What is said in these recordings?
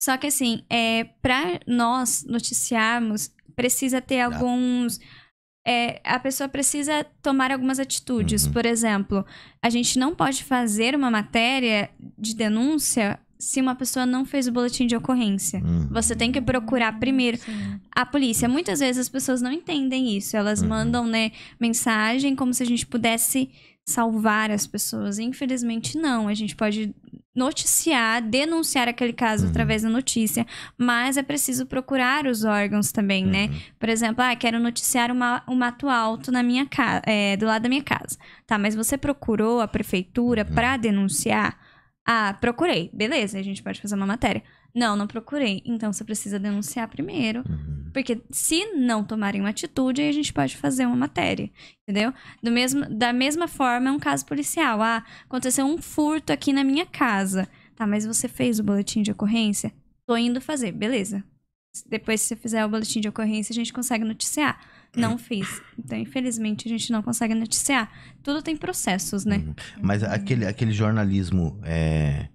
Só que assim, é, para nós noticiarmos, precisa ter tá. alguns. É, a pessoa precisa tomar algumas atitudes. Uhum. Por exemplo, a gente não pode fazer uma matéria de denúncia se uma pessoa não fez o boletim de ocorrência. Uhum. Você tem que procurar primeiro Sim. a polícia. Muitas vezes as pessoas não entendem isso. Elas uhum. mandam, né, mensagem como se a gente pudesse salvar as pessoas. Infelizmente não. A gente pode noticiar, denunciar aquele caso uhum. através da notícia, mas é preciso procurar os órgãos também, né? uhum. né? Por exemplo, ah, quero noticiar uma, um mato alto na minha casa, é, eh, do lado da minha casa, tá? Mas você procurou a prefeitura uhum. para denunciar? Ah, procurei. Beleza, a gente pode fazer uma matéria. Não, não procurei. Então você precisa denunciar primeiro. Uhum. Porque se não tomarem uma atitude, aí a gente pode fazer uma matéria. Entendeu? Do mesmo, da mesma forma, é um caso policial. Ah, aconteceu um furto aqui na minha casa. Tá, mas você fez o boletim de ocorrência? Tô indo fazer, beleza. Depois, se você fizer o boletim de ocorrência, a gente consegue noticiar. Não fiz. Então, infelizmente, a gente não consegue noticiar. Tudo tem processos, né? Uhum. Mas uhum. aquele, aquele jornalismo, é...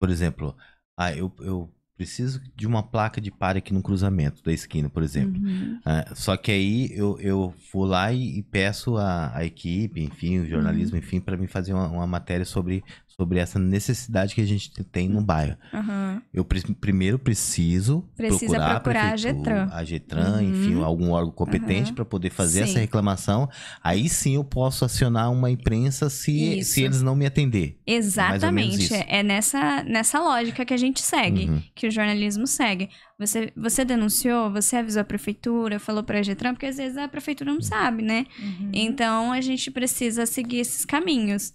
por exemplo, ah, eu, eu preciso de uma placa de pare aqui no cruzamento da esquina, por exemplo. Uhum. Ah, só que aí eu, eu vou lá e, e peço a, a, equipe, enfim, o jornalismo, uhum. enfim, para me fazer uma, uma, matéria sobre, sobre essa necessidade que a gente tem no bairro. Uhum. Eu pre primeiro preciso Precisa procurar, procurar a, Getran, a Getran uhum. enfim, algum órgão competente para poder fazer sim. essa reclamação. Aí sim eu posso acionar uma imprensa se, se eles não me atender. É Exatamente. É nessa, nessa lógica que a gente segue uhum que o jornalismo segue. Você, você denunciou, você avisou a prefeitura, falou para a Getran, porque às vezes a prefeitura não sabe, né? Uhum. Então a gente precisa seguir esses caminhos.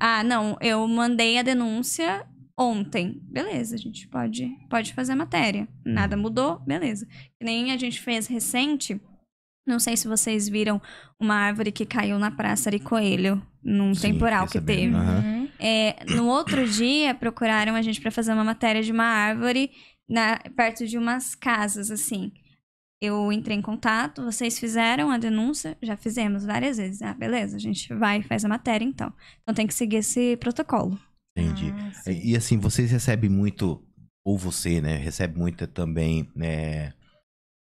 Ah, não, eu mandei a denúncia ontem. Beleza, a gente pode, pode fazer a matéria. Uhum. Nada mudou, beleza. Nem a gente fez recente. Não sei se vocês viram uma árvore que caiu na Praça de Coelho, num Sim, temporal que teve. Uhum. É, no outro dia, procuraram a gente para fazer uma matéria de uma árvore na, perto de umas casas, assim. Eu entrei em contato, vocês fizeram a denúncia, já fizemos várias vezes. Ah, beleza, a gente vai e faz a matéria então. Então tem que seguir esse protocolo. Entendi. Ah, e assim, vocês recebem muito, ou você, né, recebe muita também né,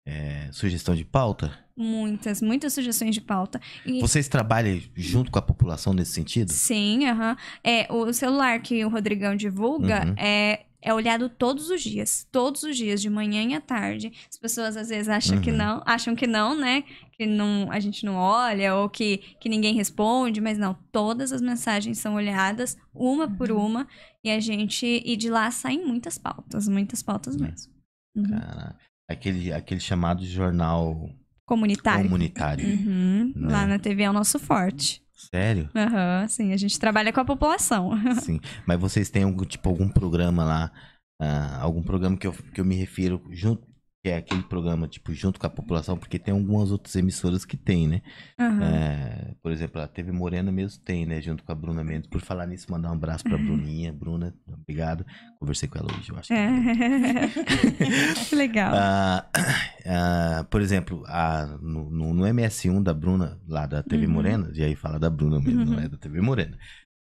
é, sugestão de pauta? Muitas, muitas sugestões de pauta. E... Vocês trabalham junto com a população nesse sentido? Sim, aham. Uhum. É, o celular que o Rodrigão divulga uhum. é, é olhado todos os dias, todos os dias, de manhã e à tarde. As pessoas às vezes acham uhum. que não, acham que não, né? Que não, a gente não olha ou que, que ninguém responde, mas não, todas as mensagens são olhadas uma uhum. por uma e a gente e de lá saem muitas pautas, muitas pautas né. mesmo. Uhum. Caraca aquele, aquele chamado jornal comunitário. comunitário uhum. né? Lá na TV é o nosso forte. Sério? Aham, uhum, sim. A gente trabalha com a população. Sim. Mas vocês têm algum, tipo, algum programa lá, uh, algum programa que eu, que eu me refiro junto que é aquele programa, tipo, junto com a população, porque tem algumas outras emissoras que tem, né? Uhum. É, por exemplo, a TV Morena mesmo tem, né? Junto com a Bruna Mendes. Por falar nisso, mandar um abraço pra uhum. Bruninha. Bruna, obrigado. Conversei com ela hoje, eu acho. É. Que legal. Ah, ah, por exemplo, a, no, no, MS1 da Bruna, lá da TV uhum. Morena, e aí fala da Bruna mesmo, não uhum. é da TV Morena.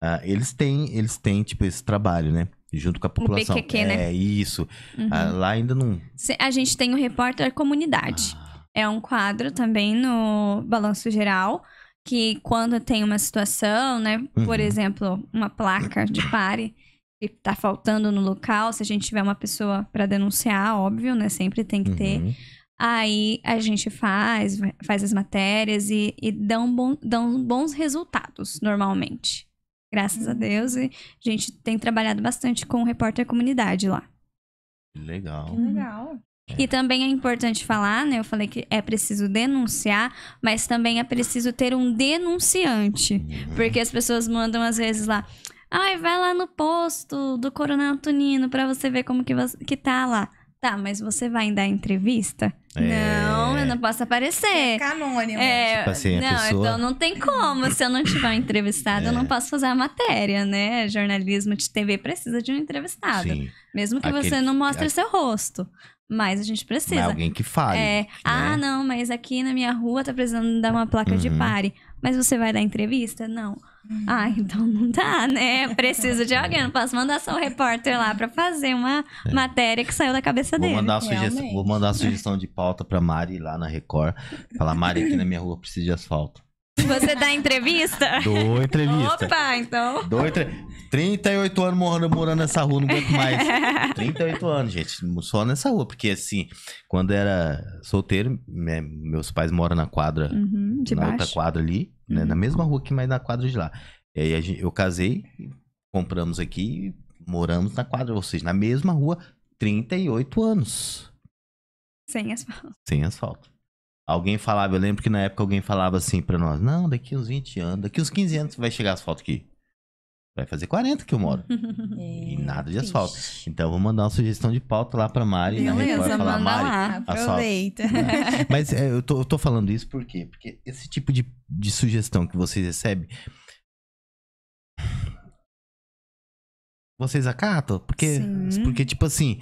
Ah, eles têm, eles têm, tipo, esse trabalho, né? junto com a população. O PQQ, né? É isso. Uhum. Ah, lá ainda não. A gente tem o repórter comunidade. Ah. É um quadro também no Balanço Geral que quando tem uma situação, né, uhum. por exemplo, uma placa de pare que está faltando no local, se a gente tiver uma pessoa para denunciar, óbvio, né, sempre tem que ter. Uhum. Aí a gente faz, faz as matérias e, e dão, bom, dão bons resultados normalmente graças a Deus. E a gente tem trabalhado bastante com o repórter comunidade lá. Legal. Que legal. É. E também é importante falar, né? Eu falei que é preciso denunciar, mas também é preciso ter um denunciante. Uhum. Porque as pessoas mandam às vezes lá. Ai, vai lá no posto do Coronel Antonino para você ver como que, você, que tá lá. Tá, mas você vai dar entrevista? É. Não não é. posso aparecer. Ficar É, tipo assim, não, pessoa... então não tem como. Se eu não tiver um entrevistado, é. eu não posso fazer a matéria, né? Jornalismo de TV precisa de um entrevistado. Sim. Mesmo que Aquele... você não mostre a... seu rosto. Mas a gente precisa. Mas alguém que fale. É, né? ah, não, mas aqui na minha rua tá precisando dar uma placa uhum. de pare. Mas você vai dar entrevista? Não. Uhum. Ah, então não dá, né? Preciso de alguém. Não posso mandar só o um repórter lá para fazer uma é. matéria que saiu da cabeça vou dele. Mandar sugestão, vou mandar a sugestão de pauta para Mari lá na Record. Falar, Mari, aqui na minha rua precisa de asfalto. Você dá entrevista? Dou entrevista. Opa, então. Dou entre... 38 anos morando, morando nessa rua, não aguento mais. 38 anos, gente, só nessa rua. Porque, assim, quando era solteiro, me, né, meus pais moram na quadra, uhum, na baixo. outra quadra ali, né, uhum. na mesma rua que mais na quadra de lá. E aí gente, eu casei, compramos aqui, moramos na quadra, ou seja, na mesma rua, 38 anos. Sem asfalto. Sem asfalto. Alguém falava, eu lembro que na época alguém falava assim pra nós: não, daqui uns 20 anos, daqui uns 15 anos vai chegar asfalto aqui. Vai fazer 40 que eu moro. É, e nada de asfalto. Ixi. Então, vou mandar uma sugestão de pauta lá pra Mari. Né? Beleza, né? falar, manda Mari, lá, aproveita. Mas é, eu, tô, eu tô falando isso por quê? Porque esse tipo de, de sugestão que vocês recebem, vocês acatam? Porque, Sim. porque tipo assim,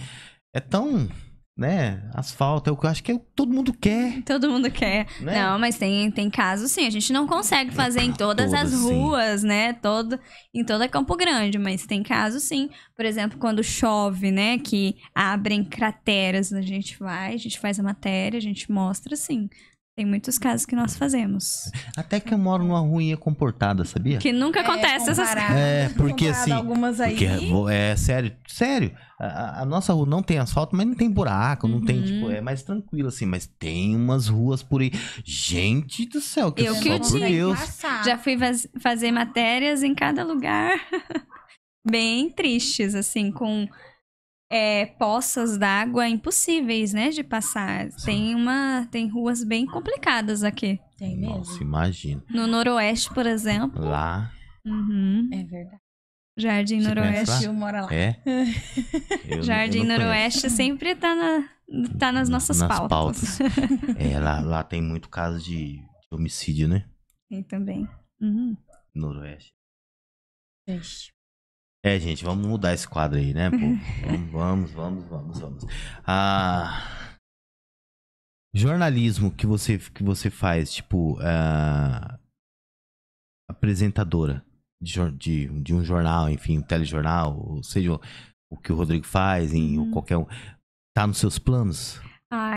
é tão né? Asfalto, é o que eu acho que é, todo mundo quer. Todo mundo quer. Né? Não, mas tem, tem casos sim, a gente não consegue é fazer em todas as ruas, sim. né? Todo, em toda Campo Grande, mas tem casos sim. Por exemplo, quando chove, né? Que abrem crateras, a gente vai, a gente faz a matéria, a gente mostra sim. Tem muitos casos que nós fazemos. Até que eu moro numa ruinha comportada, sabia? Que nunca é, acontece é, essas coisas. É, porque assim. Algumas aí. Porque, é, sério, sério. A, a, nossa rua não tem asfalto, mas não tem buraco, uhum. não tem, tipo, uhum. é mais tranquilo assim, mas tem umas ruas por aí. Gente do céu, que eu que só por Deus. Já fui fazer matérias em cada lugar. bem tristes, assim, com é, poças d'água impossíveis, né, de passar. Sim. Tem uma, tem ruas bem complicadas aqui. Tem mesmo. Nossa, imagina. No noroeste, por exemplo. Lá. Uhum. É verdade. Jardim Você Noroeste, eu moro lá. É? Eu, Jardim eu Noroeste sempre tá, na, tá nas nossas nas pautas. pautas. é, lá, lá tem muito caso de, de homicídio, né? Tem também. Uhum. Noroeste. Vixe. É, gente, vamos mudar esse quadro aí, né, pô? vamos, vamos, vamos, vamos. Ah, jornalismo que você, que você faz, tipo, ah, apresentadora de, de, de, um jornal, enfim, um telejornal, ou seja, o que o Rodrigo faz, em hum. qualquer um. Tá nos seus planos? Ah,